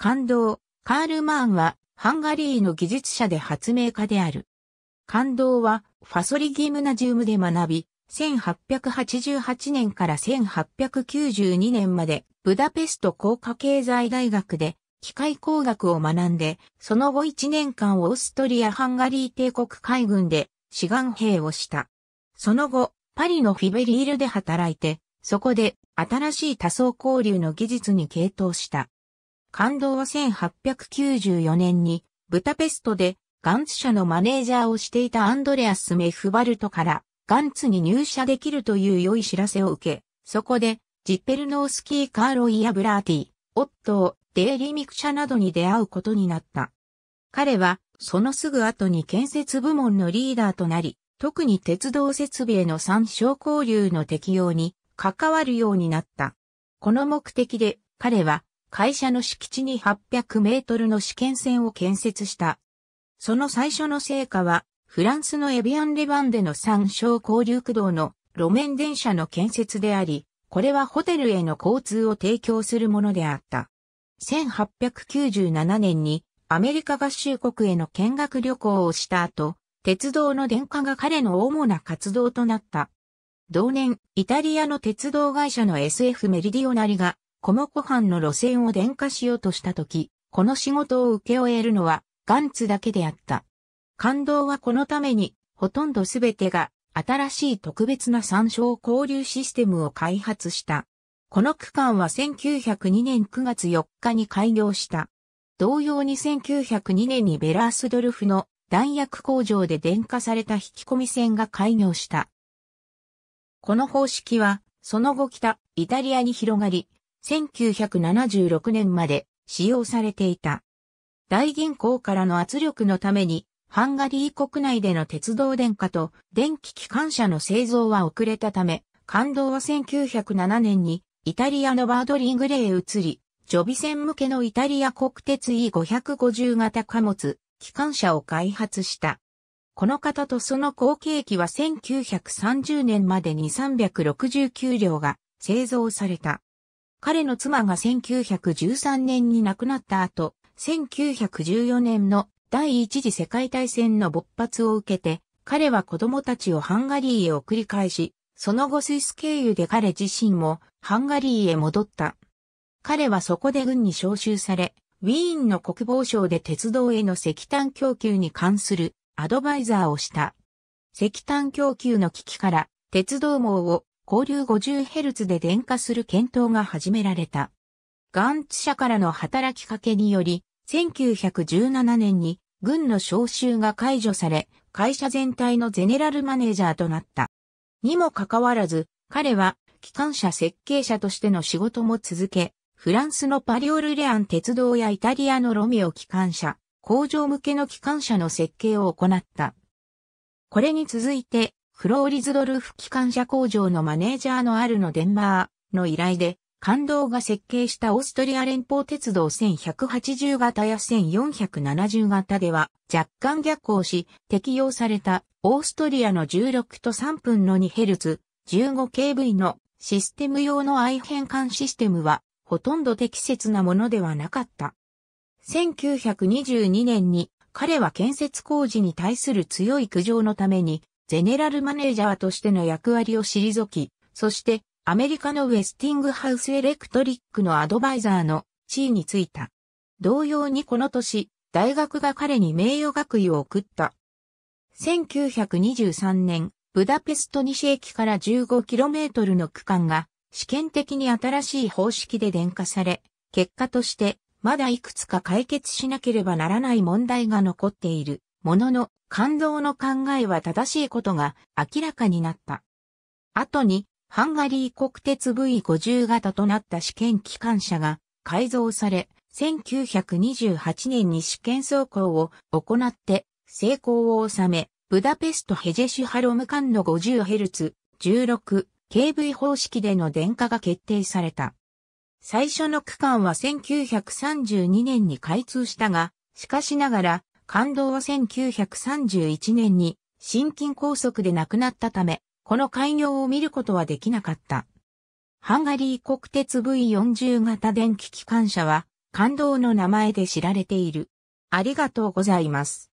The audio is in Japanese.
感動、カール・マーンは、ハンガリーの技術者で発明家である。感動は、ファソリギムナジウムで学び、1888年から1892年まで、ブダペスト工科経済大学で、機械工学を学んで、その後1年間オーストリア・ハンガリー帝国海軍で、志願兵をした。その後、パリのフィベリールで働いて、そこで新しい多層交流の技術に傾倒した。感動は1894年にブタペストでガンツ社のマネージャーをしていたアンドレアス・メフバルトからガンツに入社できるという良い知らせを受け、そこでジッペルノースキー・カーロイア・ブラーティ、オットー、デーリミク社などに出会うことになった。彼はそのすぐ後に建設部門のリーダーとなり、特に鉄道設備への参照交流の適用に関わるようになった。この目的で彼は会社の敷地に800メートルの試験船を建設した。その最初の成果は、フランスのエビアン・レバンでの山椒交流駆動の路面電車の建設であり、これはホテルへの交通を提供するものであった。1897年にアメリカ合衆国への見学旅行をした後、鉄道の電化が彼の主な活動となった。同年、イタリアの鉄道会社の SF メリディオナリがコモコ藩の路線を電化しようとしたとき、この仕事を受け終えるのはガンツだけであった。感動はこのために、ほとんどすべてが新しい特別な参照交流システムを開発した。この区間は1902年9月4日に開業した。同様に1902年にベラースドルフの弾薬工場で電化された引き込み線が開業した。この方式は、その後北、イタリアに広がり、1976年まで使用されていた。大銀行からの圧力のために、ハンガリー国内での鉄道電化と電気機関車の製造は遅れたため、感動は1907年にイタリアのバードリングレへ移り、ジョビ船向けのイタリア国鉄 E550 型貨物、機関車を開発した。この方とその後継機は1930年までに369両が製造された。彼の妻が1913年に亡くなった後、1914年の第一次世界大戦の勃発を受けて、彼は子供たちをハンガリーへ送り返し、その後スイス経由で彼自身もハンガリーへ戻った。彼はそこで軍に召集され、ウィーンの国防省で鉄道への石炭供給に関するアドバイザーをした。石炭供給の危機から鉄道網を交流 50Hz で電化する検討が始められた。ガンツ社からの働きかけにより、1917年に軍の召集が解除され、会社全体のゼネラルマネージャーとなった。にもかかわらず、彼は機関車設計者としての仕事も続け、フランスのパリオルレアン鉄道やイタリアのロミオ機関車、工場向けの機関車の設計を行った。これに続いて、フローリズドルフ機関車工場のマネージャーのあるのデンマーの依頼で、感動が設計したオーストリア連邦鉄道1180型や1470型では若干逆行し適用されたオーストリアの16と3分の 2Hz 15kV のシステム用の相変換システムはほとんど適切なものではなかった。1922年に彼は建設工事に対する強い苦情のためにゼネラルマネージャーとしての役割を退き、そしてアメリカのウェスティングハウスエレクトリックのアドバイザーの地位についた。同様にこの年、大学が彼に名誉学位を送った。1923年、ブダペスト西駅から 15km の区間が試験的に新しい方式で電化され、結果としてまだいくつか解決しなければならない問題が残っている。ものの、感動の考えは正しいことが明らかになった。後に、ハンガリー国鉄 V50 型となった試験機関車が改造され、1928年に試験走行を行って成功を収め、ブダペストヘジェシュハロム間の 50Hz、16、KV 方式での電化が決定された。最初の区間は1932年に開通したが、しかしながら感動は1931年に心筋梗塞で亡くなったため、この開業を見ることはできなかった。ハンガリー国鉄 V40 型電気機関車は、感動の名前で知られている。ありがとうございます。